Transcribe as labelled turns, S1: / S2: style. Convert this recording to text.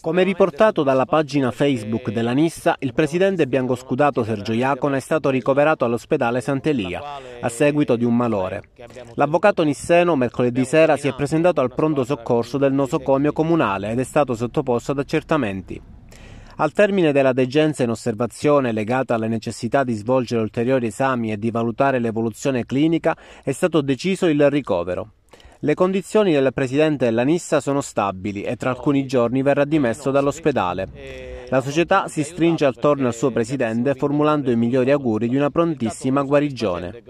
S1: Come riportato dalla pagina Facebook della Nissa, il presidente biancoscudato Sergio Iacona è stato ricoverato all'ospedale Sant'Elia a seguito di un malore. L'avvocato nisseno mercoledì sera si è presentato al pronto soccorso del nosocomio comunale ed è stato sottoposto ad accertamenti. Al termine della degenza in osservazione legata alla necessità di svolgere ulteriori esami e di valutare l'evoluzione clinica, è stato deciso il ricovero. Le condizioni del presidente della Nissa sono stabili e tra alcuni giorni verrà dimesso dall'ospedale. La società si stringe attorno al suo presidente formulando i migliori auguri di una prontissima guarigione.